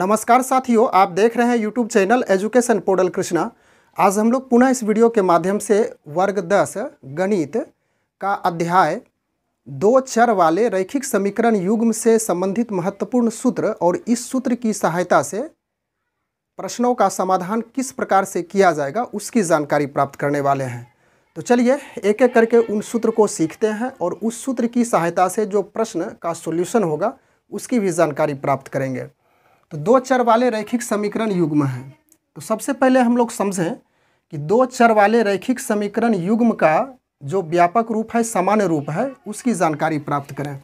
नमस्कार साथियों आप देख रहे हैं YouTube channel education portal Krishna आज हम लोग पुनः इस वीडियो के माध्यम से वर्ग दस गणित का अध्याय दो चर वाले रैखिक समीकरण युग्म से संबंधित महत्वपूर्ण सूत्र और इस सूत्र की सहायता से प्रश्नों का समाधान किस प्रकार से किया जाएगा उसकी जानकारी प्राप्त करने वाले हैं तो चलिए एक एक करके उन सूत्र को सीखते हैं और उस सूत्र की सहायता से जो प्रश्न का सोल्यूशन होगा उसकी भी जानकारी प्राप्त करेंगे तो दो चर वाले रैखिक समीकरण युग्म है तो सबसे पहले हम लोग समझें कि दो चर वाले रैखिक समीकरण युग्म का जो व्यापक रूप है सामान्य रूप है उसकी जानकारी प्राप्त करें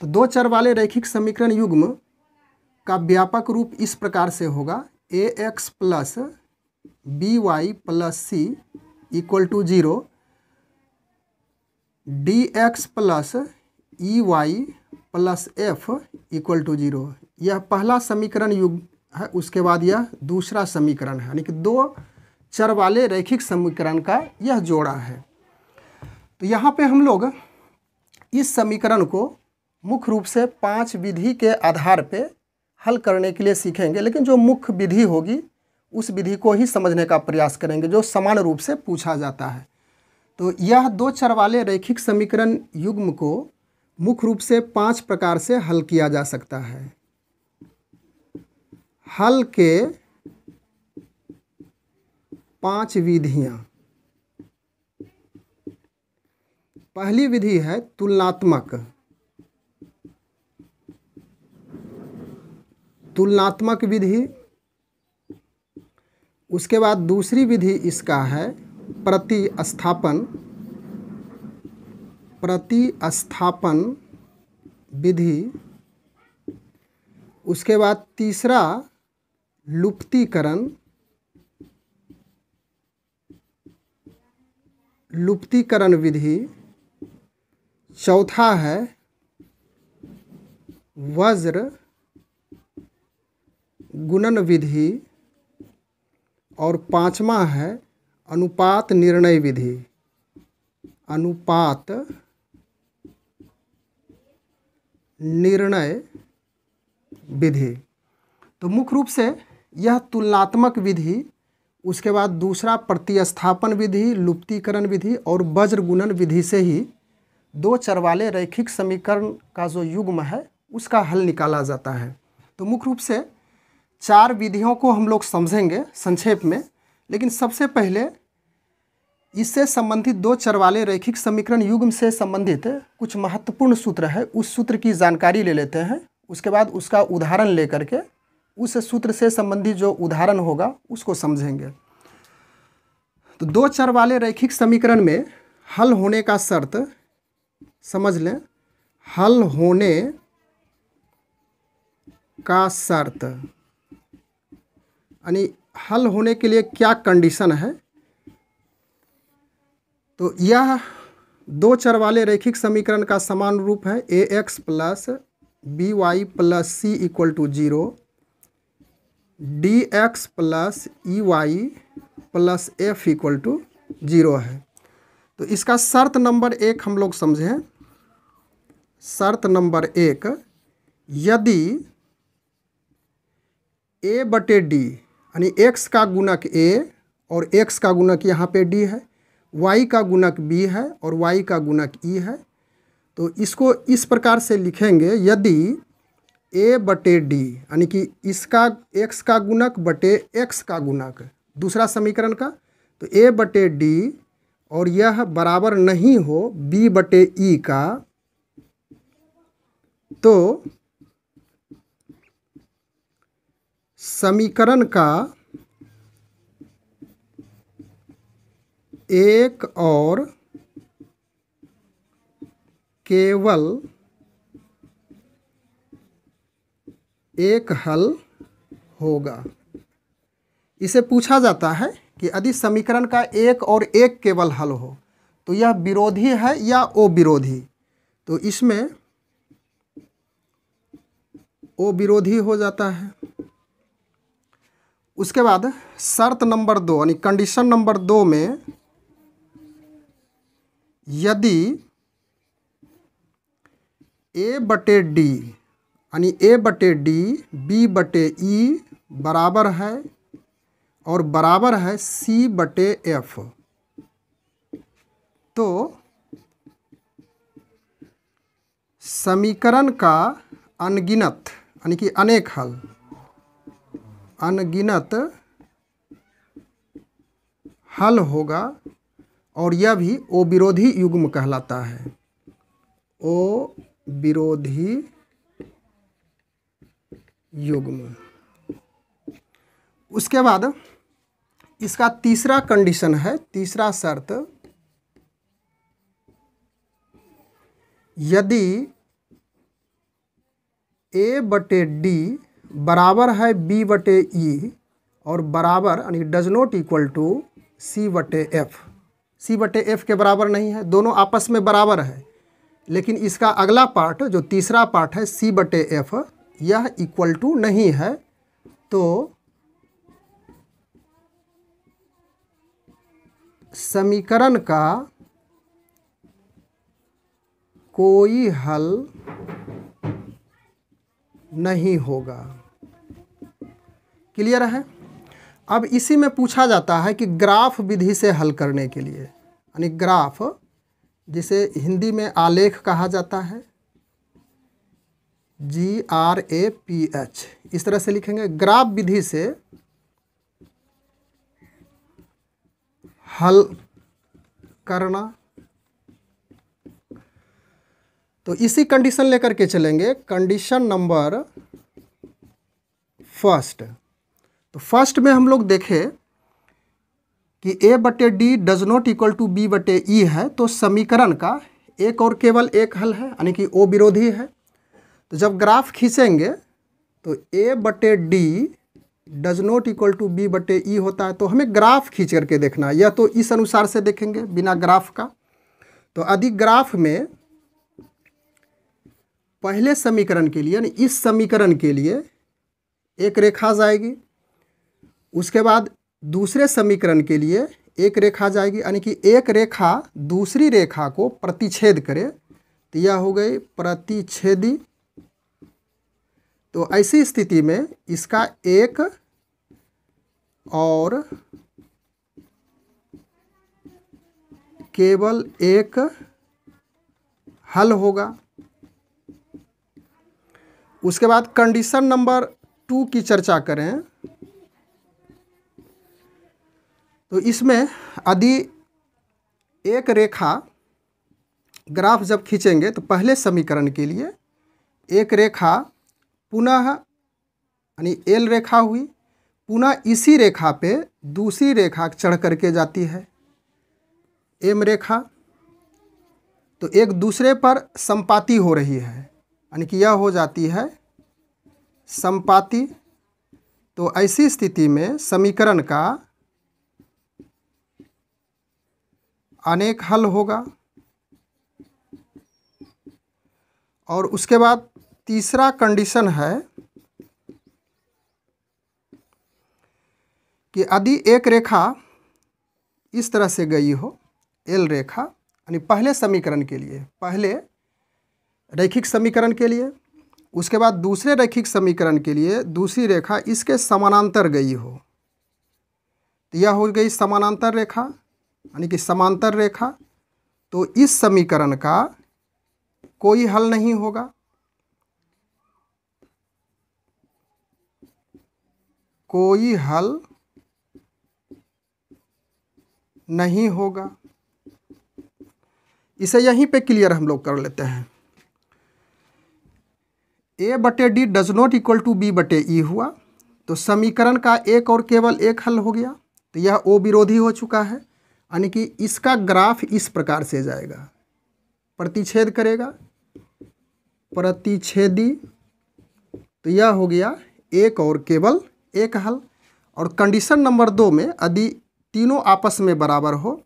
तो दो चर वाले रैखिक समीकरण युग्म का व्यापक रूप इस प्रकार से होगा A x plus B Y plus C equal to zero D x plus E Y plus F equal to zero यह पहला समीकरण युग है उसके बाद यह दूसरा समीकरण है यानी कि दो चर वाले रैखिक समीकरण का यह जोड़ा है तो यहाँ पे हम लोग इस समीकरण को मुख्य रूप से पांच विधि के आधार पे हल करने के लिए सीखेंगे लेकिन जो मुख्य विधि होगी उस विधि को ही समझने का प्रयास करेंगे जो समान रूप से पूछा जाता है तो यह दो चर वाले रैखिक समीकरण युग्म को मुख्य रूप से पांच प्रकार से हल किया जा सकता है हल के पांच विधियां पहली विधि है तुलनात्मक तुलनात्मक विधि उसके बाद दूसरी विधि इसका है प्रतिस्थापन प्रतिस्थापन विधि उसके बाद तीसरा लुप्तीकरण लुप्तीकरण विधि चौथा है वज्र गुणन विधि और पांचवा है अनुपात निर्णय विधि अनुपात निर्णय विधि तो मुख्य रूप से यह तुलनात्मक विधि उसके बाद दूसरा प्रतिस्थापन विधि लुप्तीकरण विधि और वज्रगुणन विधि से ही दो चर वाले रैखिक समीकरण का जो युग्म है उसका हल निकाला जाता है तो मुख्य रूप से चार विधियों को हम लोग समझेंगे संक्षेप में लेकिन सबसे पहले इससे संबंधित दो चर वाले रैखिक समीकरण युग्म से संबंधित कुछ महत्वपूर्ण सूत्र है उस सूत्र की जानकारी ले लेते हैं उसके बाद उसका उदाहरण लेकर के उस सूत्र से संबंधित जो उदाहरण होगा उसको समझेंगे तो दो चर वाले रैखिक समीकरण में हल होने का शर्त समझ लें हल होने का शर्त यानी हल होने के लिए क्या कंडीशन है तो यह दो चर वाले रैखिक समीकरण का समान रूप है ए x plus B Y plus C equal to zero D x plus E Y plus F equal to zero है तो इसका शर्त नंबर एक हम लोग समझें शर्त नंबर एक यदि ए बटे डी यानी एक्स का गुणक ए और एक्स का गुणक यहाँ पे डी है वाई का गुणक बी है और वाई का गुणक ई e है तो इसको इस प्रकार से लिखेंगे यदि ए बटे डी यानी कि इसका एक्स का गुणक बटे एक्स का गुणक दूसरा समीकरण का तो ए बटे डी और यह बराबर नहीं हो बी बटे ई का तो समीकरण का एक और केवल एक हल होगा इसे पूछा जाता है कि यदि समीकरण का एक और एक केवल हल हो तो यह विरोधी है या ओ विरोधी तो इसमें ओ विरोधी हो जाता है उसके बाद शर्त नंबर दो यानी कंडीशन नंबर दो में यदि ए बटे डी यानी ए बटे डी बी बटे ई बराबर है और बराबर है सी बटे एफ तो समीकरण का अनगिनत यानी कि अनेक हल अनगिनत हल होगा और यह भी ओ विरोधी युग्म कहलाता है ओ विरोधी युग्म उसके बाद इसका तीसरा कंडीशन है तीसरा शर्त यदि ए बटे डी बराबर है बी बटे ई e और बराबर यानी does not equal to C बटे एफ सी बटे एफ के बराबर नहीं है दोनों आपस में बराबर है लेकिन इसका अगला पार्ट जो तीसरा पार्ट है सी बटे एफ यह इक्वल टू नहीं है तो समीकरण का कोई हल नहीं होगा क्लियर है अब इसी में पूछा जाता है कि ग्राफ विधि से हल करने के लिए यानी ग्राफ जिसे हिंदी में आलेख कहा जाता है G R A P H इस तरह से लिखेंगे ग्राफ विधि से हल करना तो इसी कंडीशन लेकर के चलेंगे कंडीशन नंबर फर्स्ट तो फर्स्ट में हम लोग देखें कि ए बटे D does not equal to B बटे ई e है तो समीकरण का एक और केवल एक हल है यानी कि ओ विरोधी है तो जब ग्राफ खींचेंगे तो ए बटे D does not equal to B बटे ई e होता है तो हमें ग्राफ खींच करके देखना है यह तो इस अनुसार से देखेंगे बिना ग्राफ का तो यदि ग्राफ में पहले समीकरण के लिए यानी इस समीकरण के लिए एक रेखा जाएगी उसके बाद दूसरे समीकरण के लिए एक रेखा जाएगी यानी कि एक रेखा दूसरी रेखा को प्रतिच्छेद करे तो यह हो गई प्रतिच्छेदी तो ऐसी स्थिति में इसका एक और केवल एक हल होगा उसके बाद कंडीशन नंबर टू की चर्चा करें तो इसमें यदि एक रेखा ग्राफ जब खींचेंगे तो पहले समीकरण के लिए एक रेखा पुनः यानी एल रेखा हुई पुनः इसी रेखा पे दूसरी रेखा चढ़ करके जाती है एम रेखा तो एक दूसरे पर संपाति हो रही है यानी कि यह हो जाती है संपाति तो ऐसी स्थिति में समीकरण का अनेक हल होगा और उसके बाद तीसरा कंडीशन है कि यदि एक रेखा इस तरह से गई हो एल रेखा यानी पहले समीकरण के लिए पहले रैखिक समीकरण के लिए उसके बाद दूसरे रैखिक समीकरण के लिए दूसरी रेखा इसके समानांतर गई हो तो यह हो गई समानांतर रेखा यानी कि समांतर रेखा तो इस समीकरण का कोई हल नहीं होगा कोई हल नहीं होगा इसे यहीं पे क्लियर हम लोग कर लेते हैं ए बटे D does not equal to B बटे ई e हुआ तो समीकरण का एक और केवल एक हल हो गया तो यह ओ विरोधी हो चुका है यानी कि इसका ग्राफ इस प्रकार से जाएगा प्रतिच्छेद करेगा प्रतिच्छेदी तो यह हो गया एक और केवल एक हल और कंडीशन नंबर दो में यदि तीनों आपस में बराबर हो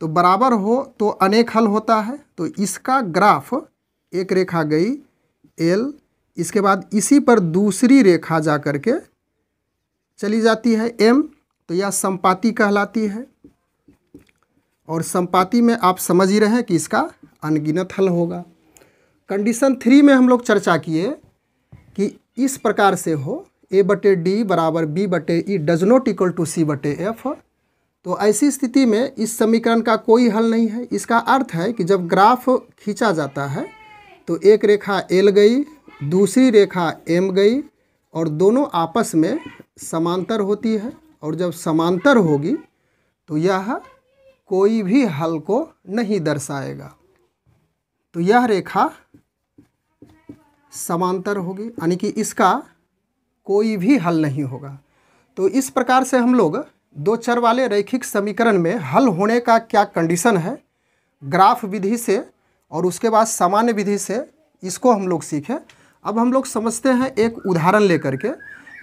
तो बराबर हो तो अनेक हल होता है तो इसका ग्राफ एक रेखा गई एल इसके बाद इसी पर दूसरी रेखा जा कर के चली जाती है एम तो यह संपाति कहलाती है और संपाति में आप समझ ही रहे हैं कि इसका अनगिनत हल होगा कंडीशन थ्री में हम लोग चर्चा किए कि इस प्रकार से हो ए बटे डी बराबर बी बटे E does not equal to C बटे एफ तो ऐसी स्थिति में इस समीकरण का कोई हल नहीं है इसका अर्थ है कि जब ग्राफ खींचा जाता है तो एक रेखा एल गई दूसरी रेखा एम गई और दोनों आपस में समांतर होती है और जब समांतर होगी तो यह कोई भी हल को नहीं दर्शाएगा तो यह रेखा समांतर होगी यानी कि इसका कोई भी हल नहीं होगा तो इस प्रकार से हम लोग दो चर वाले रैखिक समीकरण में हल होने का क्या कंडीशन है ग्राफ विधि से और उसके बाद सामान्य विधि से इसको हम लोग सीखें अब हम लोग समझते हैं एक उदाहरण लेकर के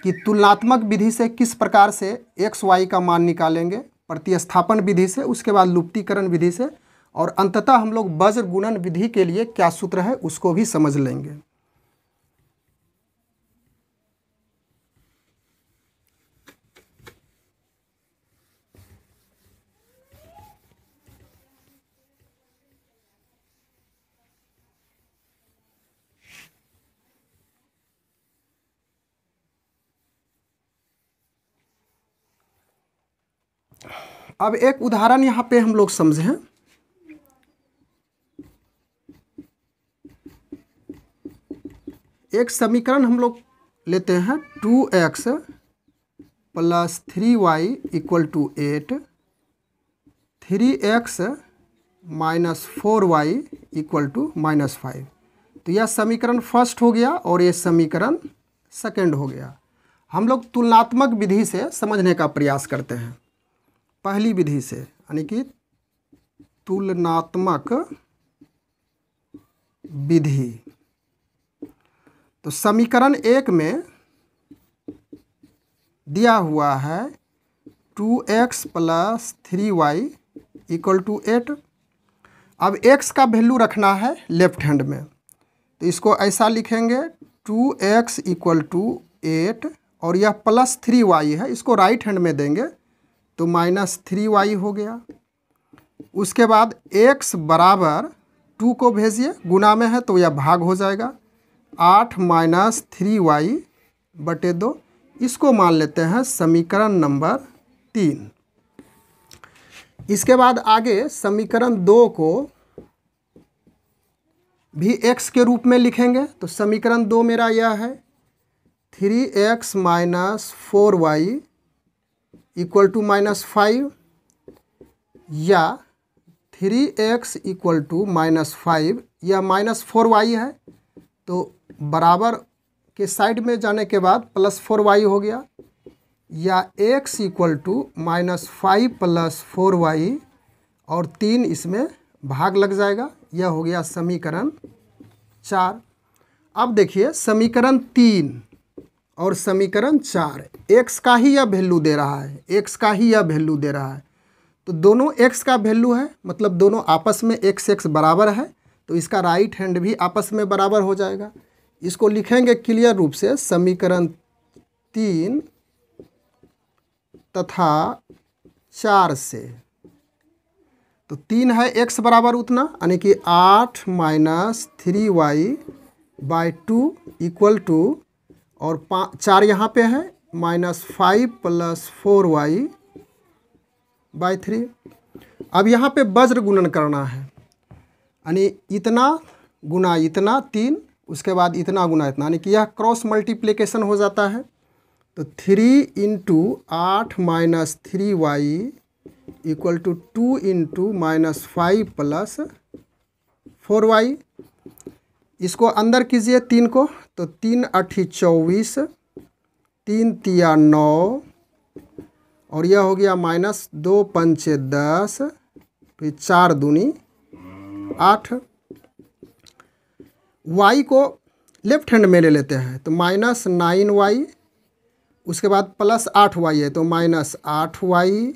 कि तुलनात्मक विधि से किस प्रकार से एक्स वाई का मान निकालेंगे प्रतिस्थापन विधि से उसके बाद लुप्तीकरण विधि से और अंततः हम लोग वज्र गुणन विधि के लिए क्या सूत्र है उसको भी समझ लेंगे अब एक उदाहरण यहाँ पे हम लोग समझें एक समीकरण हम लोग लेते हैं two x plus three Y equal to eight three x minus four Y equal to minus five तो यह समीकरण फर्स्ट हो गया और ये समीकरण सेकंड हो गया हम लोग तुलनात्मक विधि से समझने का प्रयास करते हैं पहली विधि से यानी कि तुलनात्मक विधि तो समीकरण एक में दिया हुआ है two x plus three Y equal to eight अब एक्स का वैल्यू रखना है लेफ्ट हैंड में तो इसको ऐसा लिखेंगे two X equal to eight और यह प्लस थ्री वाई है इसको राइट हैंड में देंगे तो माइनस थ्री वाई हो गया उसके बाद एक्स बराबर टू को भेजिए गुना में है तो यह भाग हो जाएगा आठ माइनस थ्री वाई बटे दो इसको मान लेते हैं समीकरण नंबर तीन इसके बाद आगे समीकरण दो को भी एक्स के रूप में लिखेंगे तो समीकरण दो मेरा यह है three x minus four Y equal to minus five या three X equal to minus five या माइनस फोर वाई है तो बराबर के साइड में जाने के बाद प्लस फोर वाई हो गया या X equal to minus five plus four Y और तीन इसमें भाग लग जाएगा यह हो गया समीकरण चार अब देखिए समीकरण तीन और समीकरण चार एक्स का ही यह वैल्यू दे रहा है एक्स का ही यह वैल्यू दे रहा है तो दोनों एक्स का वैल्यू है मतलब दोनों आपस में एक्स एक्स बराबर है तो इसका राइट हैंड भी आपस में बराबर हो जाएगा इसको लिखेंगे क्लियर रूप से समीकरण तीन तथा चार से तो तीन है एक्स बराबर उतना यानी कि आठ minus three Y by two equal to और पाँच चार यहाँ पे है minus five plus four Y by three अब यहाँ पे वज्र गुणन करना है यानी इतना गुना इतना तीन उसके बाद इतना गुना इतना यानी कि यह क्रॉस मल्टीप्लिकेशन हो जाता है तो थ्री इंटू आठ minus three Y equal to two into minus five plus four Y इसको अंदर कीजिए तीन को तो तीन अठी चौबीस तीन तिया नौ और यह हो गया माइनस दो पंचे दस फिर चार दूनी आठ वाई को लेफ्ट हैंड में ले लेते हैं तो माइनस नाइन वाई उसके बाद प्लस आठ वाई है तो माइनस आठ वाई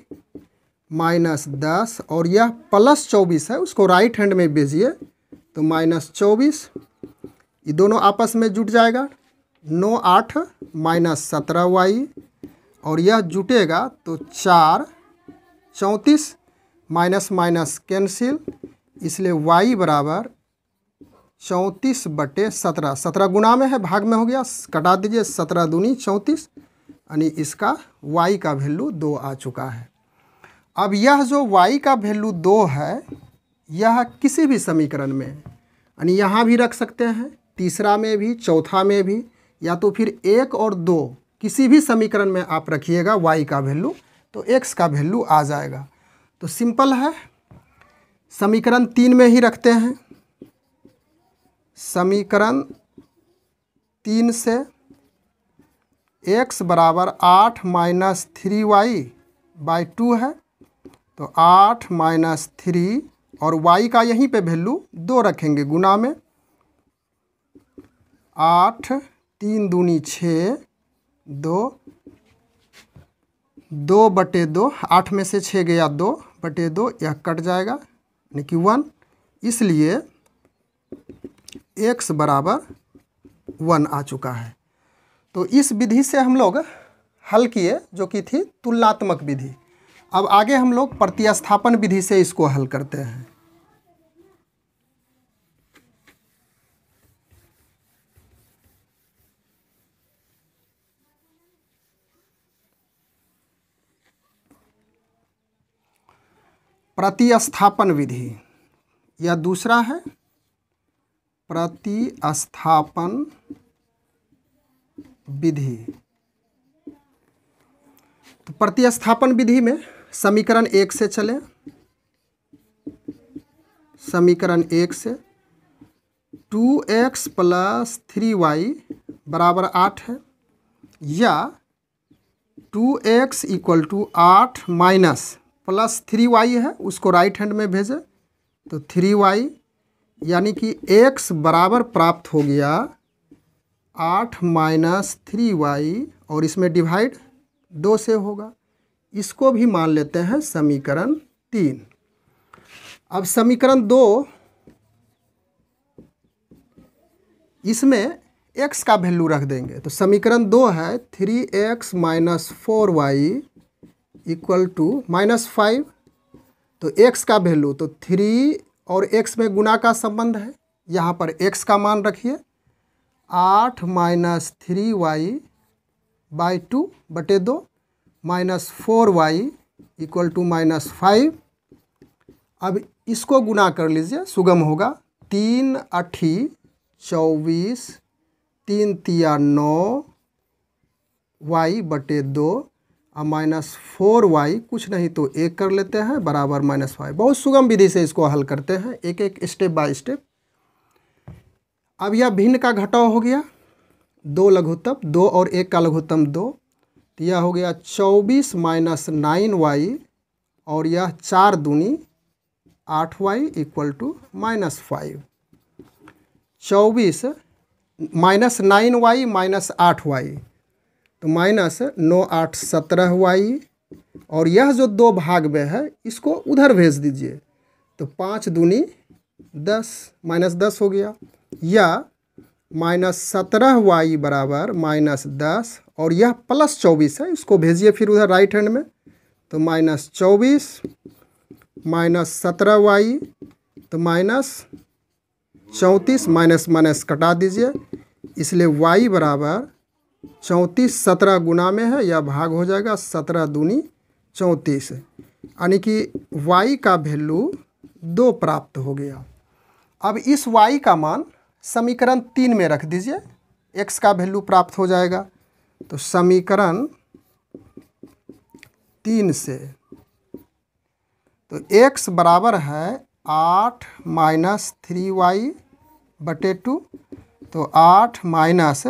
माइनस दस और यह प्लस चौबीस है उसको राइट हैंड में भेजिए तो माइनस चौबीस ये दोनों आपस में जुट जाएगा नौ आठ माइनस सत्रह वाई और यह जुटेगा तो चार चौंतीस माइनस माइनस कैंसिल इसलिए वाई बराबर चौंतीस बटे सत्रह सत्रह गुना में है भाग में हो गया कटा दीजिए सत्रह दूनी चौंतीस यानी इसका वाई का वैल्यू दो आ चुका है अब यह जो वाई का वैल्यू दो है यह किसी भी समीकरण में यानी यहाँ भी रख सकते हैं तीसरा में भी चौथा में भी या तो फिर एक और दो किसी भी समीकरण में आप रखिएगा वाई का वैल्यू तो एक्स का वैल्यू आ जाएगा तो सिंपल है समीकरण तीन में ही रखते हैं समीकरण तीन से एक्स बराबर आठ minus three Y by two है तो आठ माइनस थ्री और वाई का यहीं पे वैल्यू दो रखेंगे गुना में आठ तीन दूनी छः दो दो बटे दो आठ में से छः गया दो बटे दो यह कट जाएगा यानी कि वन इसलिए एक्स बराबर वन आ चुका है तो इस विधि से हम लोग हल किए जो कि थी तुलनात्मक विधि अब आगे हम लोग प्रतिस्थापन विधि से इसको हल करते हैं प्रतिस्थापन विधि या दूसरा है प्रतिस्थापन विधि तो प्रतिस्थापन विधि में समीकरण एक से चले समीकरण एक से two x plus three Y बराबर आठ है या टू एक्स इक्वल टू आठ माइनस प्लस थ्री वाई है उसको राइट हैंड में भेजें तो थ्री वाई यानी कि एक्स बराबर प्राप्त हो गया आठ माइनस थ्री वाई और इसमें डिवाइड दो से होगा इसको भी मान लेते हैं समीकरण तीन अब समीकरण दो इसमें एक्स का वैल्यू रख देंगे तो समीकरण दो है three x minus four Y equal to minus five तो एक्स का वैल्यू तो थ्री और एक्स में गुना का संबंध है यहाँ पर एक्स का मान रखिए आठ minus three Y by two बटे दो minus four Y equal to minus five अब इसको गुना कर लीजिए सुगम होगा तीन अट्ठी चौबीस तीन तिया नौ वाई बटे दो अब माइनस फोर वाई कुछ नहीं तो एक कर लेते हैं बराबर माइनस फाइव बहुत सुगम विधि से इसको हल करते हैं एक एक स्टेप बाय स्टेप अब यह भिन्न का घटाव हो गया दो लघुत्तम दो और एक का लघुत्तम दो तो यह हो गया चौबीस माइनस नाइन वाई और यह चार दूनी आठ Y equal to minus five चौबीस माइनस नाइन वाई माइनस आठ वाई तो माइनस नौ आठ सत्रह हुआ ये और यह जो दो भाग में है इसको उधर भेज दीजिए तो पाँच दूनी दस माइनस दस हो गया या माइनस सत्रह वाई बराबर माइनस दस और यह प्लस चौबीस है इसको भेजिए फिर उधर राइट हैंड में तो माइनस चौबीस माइनस सत्रह वाई तो माइनस चौंतीस माइनस माइनस कटा दीजिए इसलिए वाई बराबर चौंतीस सत्रह गुना में है यह भाग हो जाएगा सत्रह दूनी चौंतीस यानी कि वाई का वैल्यू दो प्राप्त हो गया अब इस वाई का मान समीकरण तीन में रख दीजिए एक्स का वैल्यू प्राप्त हो जाएगा तो समीकरण तीन से तो एक्स बराबर है आठ माइनस थ्री वाई बटे टू तो आठ माइनस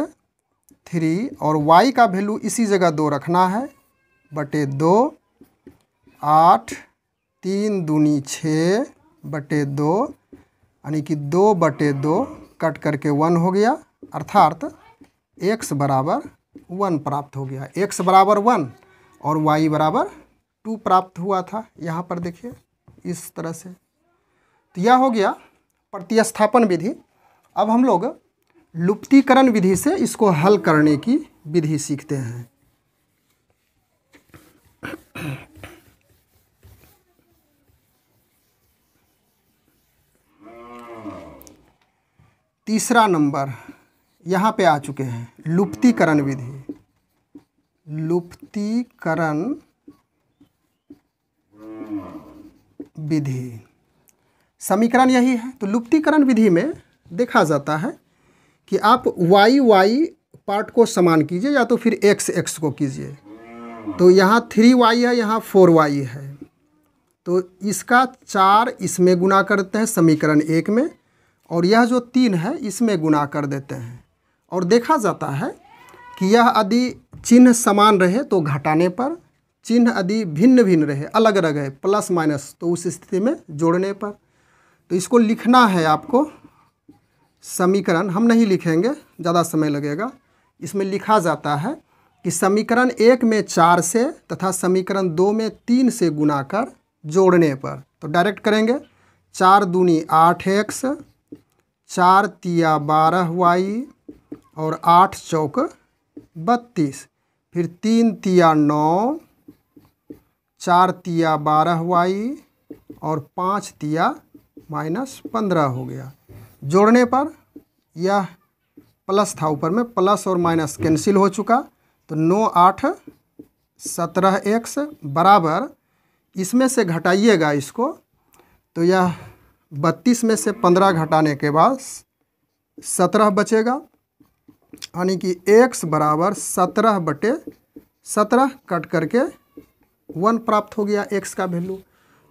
थ्री और वाई का वैल्यू इसी जगह दो रखना है बटे दो आठ तीन दूनी छः बटे दो यानी कि दो बटे दो कट करके वन हो गया अर्थात एक्स बराबर वन प्राप्त हो गया एक्स बराबर वन और वाई बराबर टू प्राप्त हुआ था यहाँ पर देखिए इस तरह से तो यह हो गया प्रतिस्थापन विधि अब हम लोग लुप्तीकरण विधि से इसको हल करने की विधि सीखते हैं तीसरा नंबर यहाँ पे आ चुके हैं लुप्तीकरण विधि लुप्तीकरण विधि समीकरण यही है तो लुप्तीकरण विधि में देखा जाता है कि आप वाई वाई पार्ट को समान कीजिए या तो फिर एक्स एक्स को कीजिए तो यहाँ थ्री वाई है यहाँ फोर वाई है तो इसका चार इसमें गुना करते हैं समीकरण एक में और यह जो तीन है इसमें गुना कर देते हैं और देखा जाता है कि यह यदि चिन्ह समान रहे तो घटाने पर चिन्ह यदि भिन्न भिन्न रहे अलग अलग है प्लस माइनस तो उस स्थिति में जोड़ने पर तो इसको लिखना है आपको समीकरण हम नहीं लिखेंगे ज़्यादा समय लगेगा इसमें लिखा जाता है कि समीकरण एक में चार से तथा समीकरण दो में तीन से गुना कर जोड़ने पर तो डायरेक्ट करेंगे चार दूनी आठ एक्स चार तिया बारह वाई और आठ चौक बत्तीस फिर तीन तिया नौ चार तिया बारह वाई और पाँच तिया माइनस पंद्रह हो गया जोड़ने पर यह प्लस था ऊपर में प्लस और माइनस कैंसिल हो चुका तो नौ आठ सत्रह एक्स बराबर इसमें से घटाइएगा इसको तो यह बत्तीस में से पंद्रह घटाने के बाद सत्रह बचेगा यानी कि एक्स बराबर सत्रह बटे सत्रह कट करके वन प्राप्त हो गया एक्स का वैल्यू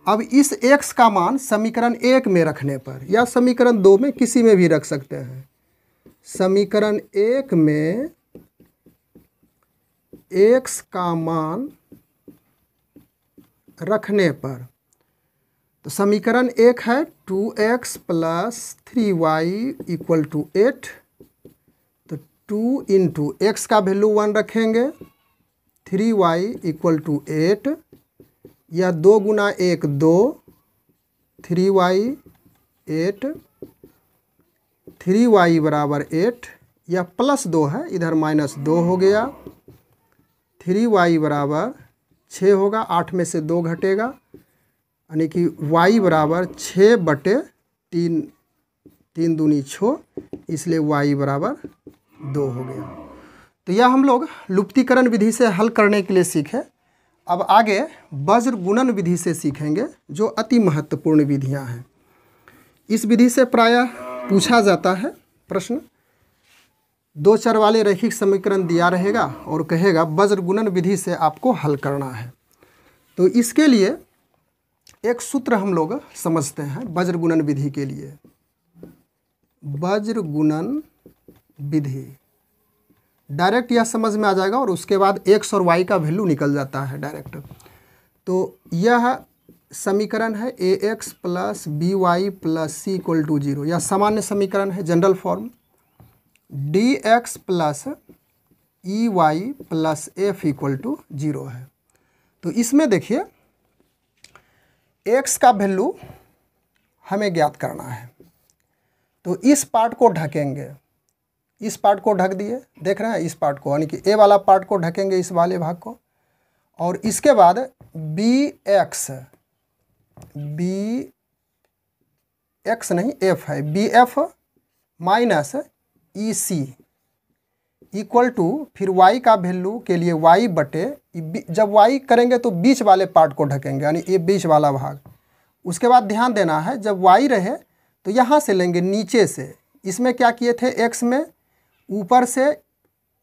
अब इस x का मान समीकरण एक में रखने पर या समीकरण दो में किसी में भी रख सकते हैं समीकरण एक में x का मान रखने पर तो समीकरण एक है two x plus three Y equal to eight तो टू इंटू एक्स का वैल्यू वन रखेंगे three Y equal to eight या दो गुना एक दो three y eight three Y बराबर एट या प्लस दो है इधर माइनस दो हो गया थ्री वाई बराबर छः होगा आठ में से दो घटेगा यानी कि वाई बराबर छः बटे तीन तीन दूनी छो इसलिए वाई बराबर दो हो गया तो यह हम लोग लुप्तीकरण विधि से हल करने के लिए सीखे अब आगे वज्र गुणन विधि से सीखेंगे जो अति महत्वपूर्ण विधियां हैं इस विधि से प्रायः पूछा जाता है प्रश्न दो चर वाले रैखिक समीकरण दिया रहेगा और कहेगा वज्र गुणन विधि से आपको हल करना है तो इसके लिए एक सूत्र हम लोग समझते हैं वज्र गुणन विधि के लिए वज्र गुणन विधि डायरेक्ट यह समझ में आ जाएगा और उसके बाद एक्स और वाई का वैल्यू निकल जाता है डायरेक्ट तो यह समीकरण है ए x plus B Y plus C equal to zero यह सामान्य समीकरण है general form d x plus e e y plus F equal to zero है तो इसमें देखिए एक्स का वैल्यू हमें ज्ञात करना है तो इस पार्ट को ढकेंगे इस पार्ट को ढक दिए देख रहे हैं इस पार्ट को यानी कि ए वाला पार्ट को ढकेंगे इस वाले भाग को और इसके बाद बी एक्स बी एक्स नहीं एफ है b f minus e c equal to फिर वाई का वैल्यू के लिए वाई बटे जब वाई करेंगे तो बीच वाले पार्ट को ढकेंगे यानी ये बीच वाला भाग उसके बाद ध्यान देना है जब वाई रहे तो यहाँ से लेंगे नीचे से इसमें क्या किए थे एक्स में ऊपर से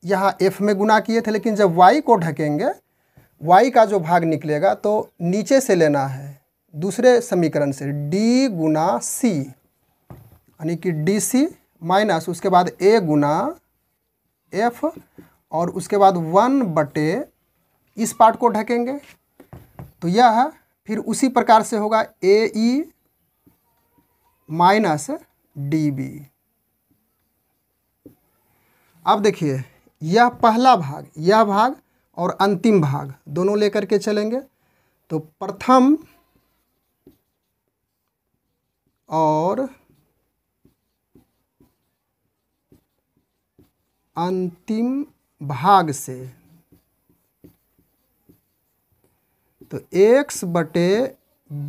यहाँ एफ में गुना किए थे लेकिन जब वाई को ढकेंगे वाई का जो भाग निकलेगा तो नीचे से लेना है दूसरे समीकरण से डी गुना सी यानी कि डी सी माइनस उसके बाद ए गुना एफ और उसके बाद वन बटे इस पार्ट को ढकेंगे तो यह फिर उसी प्रकार से होगा a e e minus d b अब देखिए यह पहला भाग यह भाग और अंतिम भाग दोनों लेकर के चलेंगे तो प्रथम और अंतिम भाग से तो एक्स बटे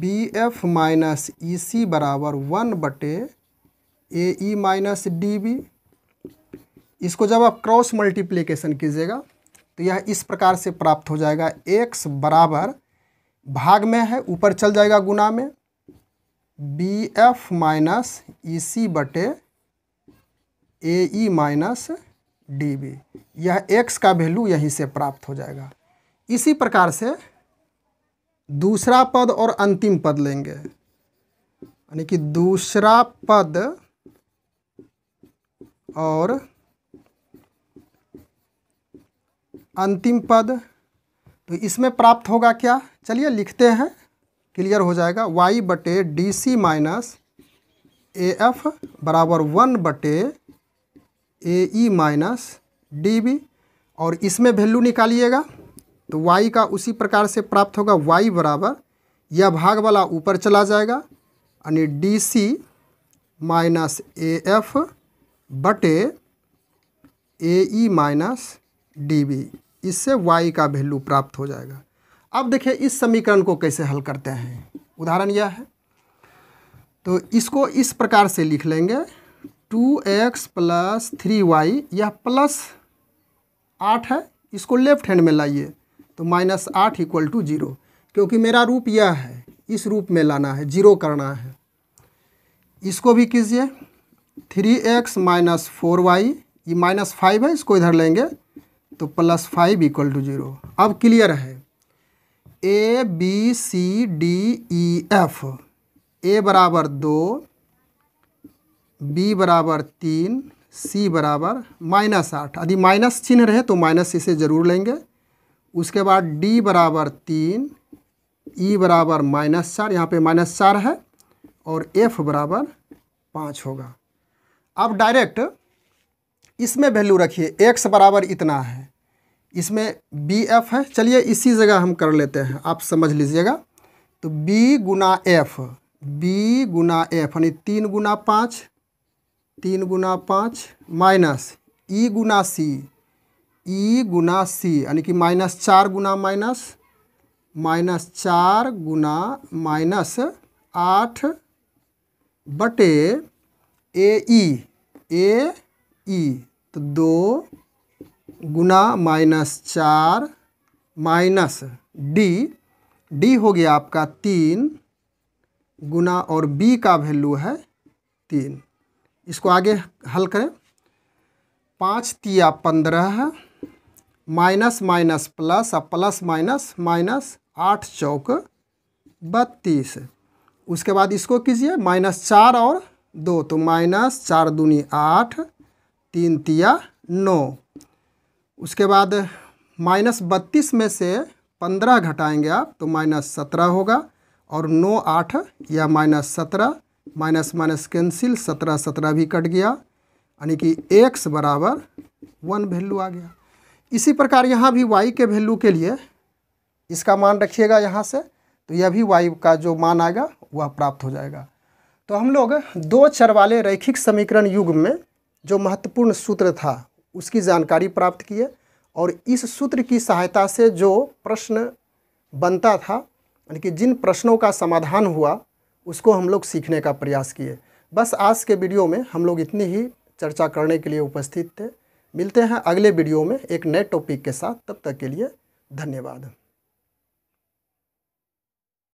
b f minus e c बराबर वन बटे a e minus d b इसको जब आप क्रॉस मल्टीप्लीकेशन कीजिएगा तो यह इस प्रकार से प्राप्त हो जाएगा एक्स बराबर भाग में है ऊपर चल जाएगा गुना में b f minus e e c बटे a e e minus d b यह एक्स का वैल्यू यहीं से प्राप्त हो जाएगा इसी प्रकार से दूसरा पद और अंतिम पद लेंगे यानी कि दूसरा पद और अंतिम पद तो इसमें प्राप्त होगा क्या चलिए लिखते हैं क्लियर हो जाएगा वाई बटे d c minus a f बराबर वन बटे a e minus d b और इसमें वैल्यू निकालिएगा तो वाई का उसी प्रकार से प्राप्त होगा वाई बराबर यह भाग वाला ऊपर चला जाएगा यानी d c minus a f बटे a e minus d b इससे वाई का वैल्यू प्राप्त हो जाएगा अब देखिए इस समीकरण को कैसे हल करते हैं उदाहरण यह है तो इसको इस प्रकार से लिख लेंगे two x plus three y यह प्लस आठ है इसको लेफ्ट हैंड में लाइए तो माइनस आठ इक्वल टू जीरो क्योंकि मेरा रूप यह है इस रूप में लाना है जीरो करना है इसको भी कीजिए three x minus four y ये माइनस फाइव है इसको इधर लेंगे तो plus five equal to zero अब क्लियर है a b c d e f a बराबर दो बी बराबर तीन सी बराबर माइनस आठ यदि माइनस चिन्ह रहे तो माइनस इसे ज़रूर लेंगे उसके बाद डी बराबर तीन ई e बराबर माइनस चार यहाँ पे माइनस चार है और एफ बराबर पाँच होगा अब डायरेक्ट इसमें वैल्यू रखिए एक्स बराबर इतना है इसमें बी एफ है चलिए इसी जगह हम कर लेते हैं आप समझ लीजिएगा तो बी गुना एफ बी गुना एफ यानी तीन गुना पाँच तीन गुना पाँच माइनस ई e गुना सी ई e गुना सी यानी कि माइनस चार गुना माइनस माइनस चार गुना माइनस आठ बटे ए ई ए ई तो दो गुना माइनस चार माइनस डी डी हो गया आपका तीन गुना और बी का वैल्यू है तीन इसको आगे हल करें पाँच तिया पंद्रह माइनस माइनस प्लस और प्लस माइनस माइनस आठ चौक बत्तीस उसके बाद इसको कीजिए माइनस चार और दो तो माइनस चार दूनी आठ तीन तिया नौ उसके बाद माइनस बत्तीस में से पंद्रह घटाएंगे आप तो माइनस सत्रह होगा और नौ आठ या माइनस सत्रह माइनस माइनस कैंसिल सत्रह सत्रह भी कट गया यानी कि एक्स बराबर वन वैल्यू आ गया इसी प्रकार यहाँ भी वाई के वैल्यू के लिए इसका मान रखिएगा यहाँ से तो यह भी वाई का जो मान आएगा वह प्राप्त हो जाएगा तो हम लोग दो चर वाले रैखिक समीकरण युग में जो महत्वपूर्ण सूत्र था उसकी जानकारी प्राप्त किए और इस सूत्र की सहायता से जो प्रश्न बनता था यानी कि जिन प्रश्नों का समाधान हुआ उसको हम लोग सीखने का प्रयास किए बस आज के वीडियो में हम लोग इतनी ही चर्चा करने के लिए उपस्थित थे मिलते हैं अगले वीडियो में एक नए टॉपिक के साथ तब तक के लिए धन्यवाद